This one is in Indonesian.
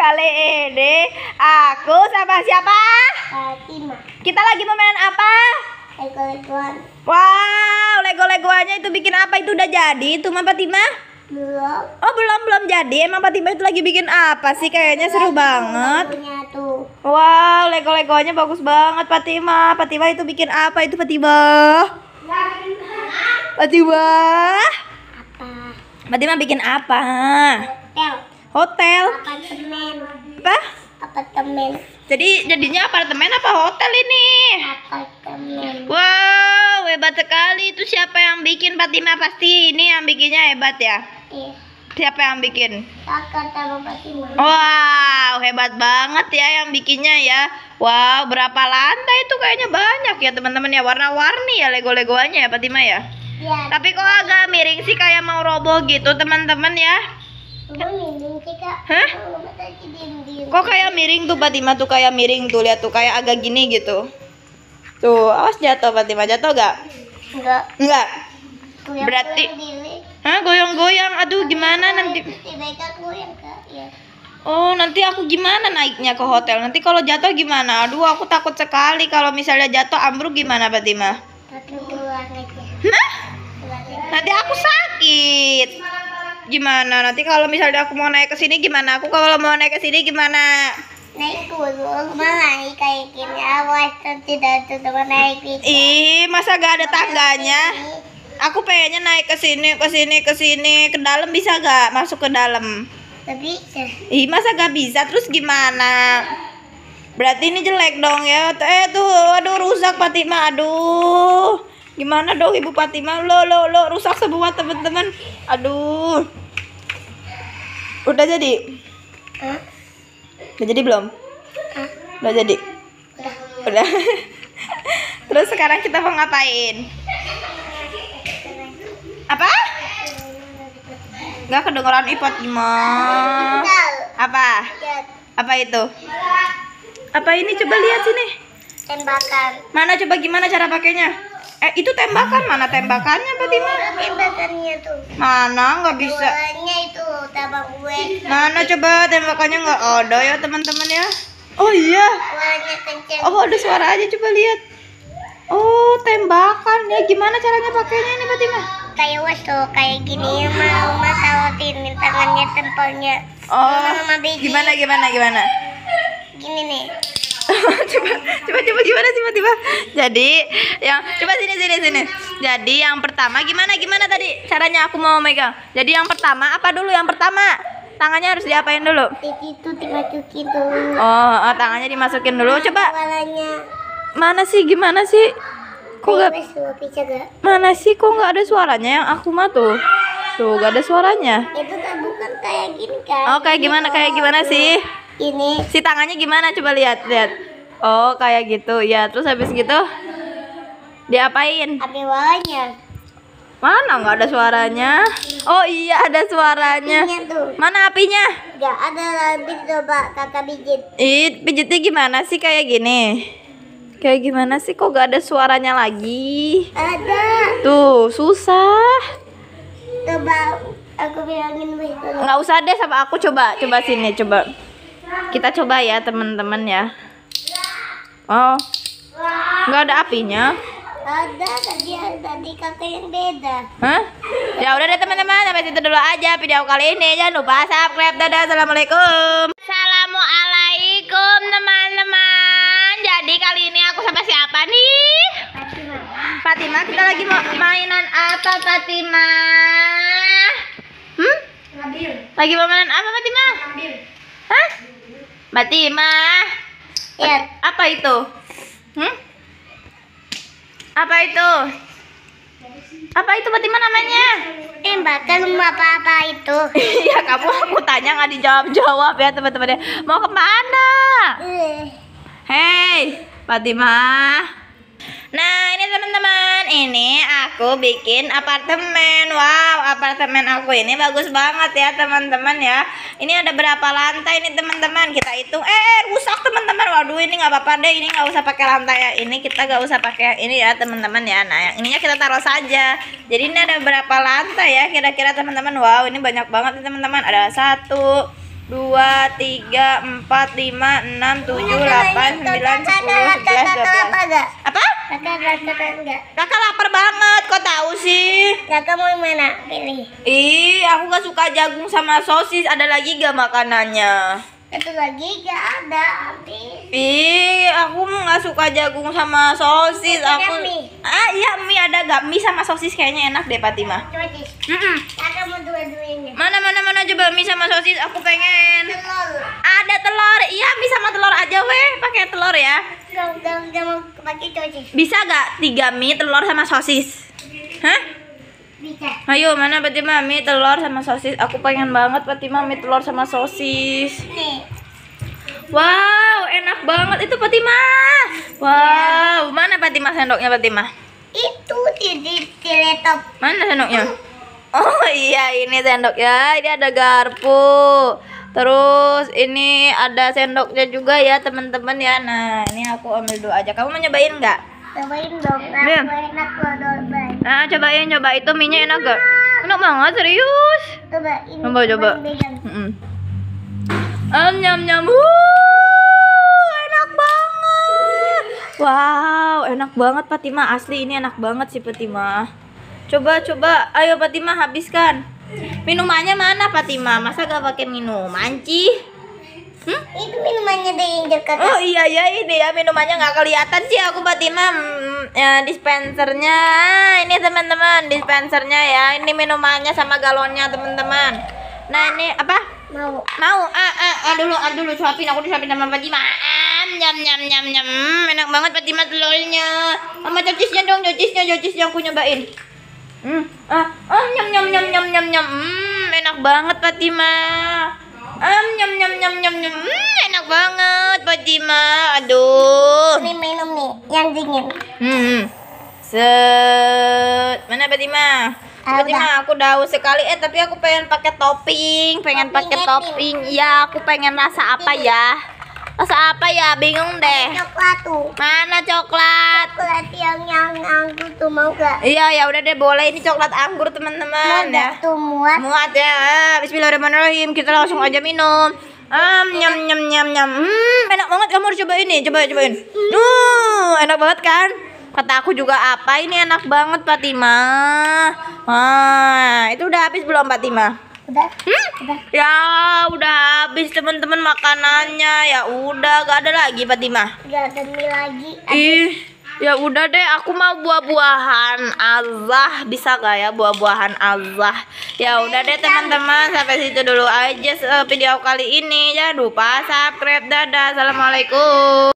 Kali ini aku sama siapa? Fatima. Kita lagi mau main apa? Lego-legoan. Wow, lego-legoannya itu bikin apa? Itu udah jadi itu Mama Fatima? Belum. Oh, belum belum jadi. Emang Fatima itu lagi bikin apa sih? Kayaknya seru lego banget. Tuh. Wow, lego-legoannya bagus banget Fatima. Fatima itu bikin apa itu Fatima? Fatima. Apa? Fatima bikin apa? Hotel hotel apartemen apa apartemen jadi jadinya apartemen apa hotel ini apartemen wow hebat sekali itu siapa yang bikin Fatima pasti ini yang bikinnya hebat ya iya siapa yang bikin Fatima wow hebat banget ya yang bikinnya ya wow berapa lantai itu kayaknya banyak ya teman-teman ya warna-warni ya lego-legoannya ya Fatima ya Ya. Tapi kok agak miring sih kayak mau roboh gitu teman-teman ya. Hah? Kok kayak miring tuh Fatima tuh kayak miring tuh lihat tuh kayak agak gini gitu. Tuh, awas jatuh Fatima, jatuh gak? Enggak. Enggak. Berarti Hah, goyang-goyang. Aduh, gimana nanti? Kan, iya. Oh, nanti aku gimana naiknya ke hotel? Nanti kalau jatuh gimana? Aduh, aku takut sekali kalau misalnya jatuh ambruk gimana, Fatima? Nah, nanti aku sakit gimana? Nanti kalau misalnya aku mau naik ke sini gimana? Aku kalau mau naik ke sini gimana? Naik gunung mana naik kayak gini awas tidak teman naik Ih, masa gak ada tangganya? Aku pengennya naik ke sini, ke sini, ke sini, ke dalam bisa gak? Masuk ke dalam? Gak Ih, masa gak bisa? Terus gimana? Berarti ini jelek dong ya. Eh tuh, aduh rusak Fatima, aduh. Gimana dong Ibu Fatima? Lo lo lo rusak semua teman-teman. Aduh. Udah jadi? Udah jadi belum? Udah jadi? Udah. Terus sekarang kita mau ngapain? Apa? nggak kedengeran Ibu gimana? Apa? Apa itu? Apa ini? Coba lihat sini. Tembakan. Mana coba gimana cara pakainya? Eh itu tembakan mana tembakannya Fatima? Tembakannya tuh. Mana nggak bisa? Duanya itu tembak gue. Mana coba tembakannya nggak ada ya teman-teman ya? Oh iya. kenceng. Oh ada suara aja coba lihat. Oh tembakan ya gimana caranya pakainya ini Fatima? Kayak tuh kayak gini ya mau mama tangannya tempelnya. Oh. gimana gimana gimana? Gini nih. coba coba coba gimana sih tiba-tiba jadi yang coba sini sini sini jadi yang pertama gimana gimana tadi caranya aku mau megang jadi yang pertama apa dulu yang pertama tangannya harus diapain dulu itu dimasukin dulu oh, oh tangannya dimasukin dulu coba mana sih gimana sih kok nggak mana sih kok nggak ada suaranya yang aku mah tuh tuh gak ada suaranya itu bukan kayak gini kan oh kayak gimana kayak gimana sih ini si tangannya gimana coba lihat lihat oh kayak gitu ya terus habis gitu diapain apa walanya mana nggak ada suaranya oh iya ada suaranya mana apinya nggak ada lagi coba kakak pijit ih pijitnya gimana sih kayak gini kayak gimana sih kok gak ada suaranya lagi ada tuh susah coba aku bilangin nggak usah deh sama aku coba coba sini coba kita coba ya teman-teman ya. Oh. Nggak ada apinya. Ada tadi tadi kakak yang beda. Hah? Ya udah deh teman-teman, sampai situ dulu aja video kali ini. Jangan lupa subscribe. Dadah. Assalamualaikum. Assalamualaikum teman-teman. Jadi kali ini aku sama siapa nih? Fatima. Fatima, kita lagi mau mainan apa Fatima? Hmm? Lagi mau mainan apa Fatima? Mati ma. Ya. Apa itu? Hmm? Apa itu? Apa itu Batima ma namanya? Eh, apa apa itu. Iya, kamu aku tanya nggak dijawab-jawab ya, teman-teman. Ya. Mau kemana? Eh. Hei, ma. Nah ini teman-teman Ini aku bikin apartemen Wow apartemen aku ini bagus banget ya teman-teman ya Ini ada berapa lantai nih teman-teman Kita hitung Eh, eh rusak teman-teman Waduh ini gak apa-apa deh Ini gak usah pakai lantai ya Ini kita gak usah pakai ini ya teman-teman ya Nah yang ininya kita taruh saja Jadi ini ada berapa lantai ya Kira-kira teman-teman Wow ini banyak banget nih teman-teman Ada satu dua tiga empat lima enam tujuh delapan sembilan sepuluh sebelas dua belas apa Kakak lapar enggak? Kakak lapar banget, kok tahu sih? Kakak mau mana? Pilih. Ih, aku gak suka jagung sama sosis. Ada lagi gak makanannya? Itu lagi gak ada habis. Ih, aku nggak suka jagung sama sosis. Ada aku mie. Ah, iya mie ada gak mie sama sosis kayaknya enak deh Fatima. Coba mau dua-duanya. Mana mana mana coba mie sama sosis. Aku pengen. Telur. Ada telur. Iya, mie sama telur aja weh. Pakai telur ya. Bisa gak tiga mie telur sama sosis? Hah? Bisa. Ayo mana Fatima mie telur sama sosis? Aku pengen banget Fatima mie telur sama sosis. Nih. Wow, enak banget itu Fatima. Wow, mana Fatima sendoknya Fatima? Itu di di, di laptop. Mana sendoknya? Oh iya ini sendok ya. Ini ada garpu. Terus ini ada sendoknya juga ya teman-teman ya. Nah ini aku ambil dua aja. Kamu mau nyobain nggak? Cobain dong. Ya. Enak loh cobain. Nah cobain coba itu minyak enak gak? Enak banget serius. Cobain. Coba coba. Um, nyam nyam. Wuh, enak banget. Wow enak banget Fatima asli ini enak banget sih Fatima. Coba coba ayo Fatima habiskan. Minumannya mana Fatima? Masa gak pakai minuman sih? Hmm? Itu minumannya deh Oh iya iya ini ya minumannya nggak kelihatan sih aku Fatima. Hmm, ya, dispensernya ah, ini teman-teman dispensernya ya ini minumannya sama galonnya teman-teman. Nah ini apa? Mau. Mau. Ah ah, ah, ah dulu ah dulu suapin aku disuapin sama Fatima. Ah, nyam nyam nyam nyam hmm, enak banget Fatima telurnya. Sama cocisnya dong cocisnya cocisnya aku nyobain. Hmm. Ah, ah nyam nyam nyam nyam nyam nyam. Hmm, enak banget Fatima. Am ah, nyam nyam nyam nyam nyam. Hmm, enak banget Fatima. Aduh. Ini minum nih yang dingin. Hmm. hmm. Set. Mana Fatima? Fatima ah, aku daun sekali eh tapi aku pengen pakai topping, pengen pakai ya, topping. Ya, aku pengen rasa apa ya? Rasa apa ya? Bingung deh. coklat tuh. Mana coklat? Coklat yang yang anggur tuh mau gak? Iya, ya udah deh boleh. Ini coklat anggur teman-teman ya. Tuh muat. Muat ya. Ah, bismillahirrahmanirrahim. Kita langsung aja minum. Um, nyam nyam nyam nyam. Hmm, enak banget kamu harus cobain nih. Coba cobain. Hmm. enak banget kan? Kata aku juga apa ini enak banget Fatima. Wah, itu udah habis belum Fatima? Hmm? udah ya udah habis teman-teman makanannya ya udah gak ada lagi Fatima gak ada lagi ih ya udah deh aku mau buah-buahan Allah bisa gak ya buah-buahan Allah ya udah deh ya. teman-teman sampai situ dulu aja video kali ini jangan lupa subscribe dadah assalamualaikum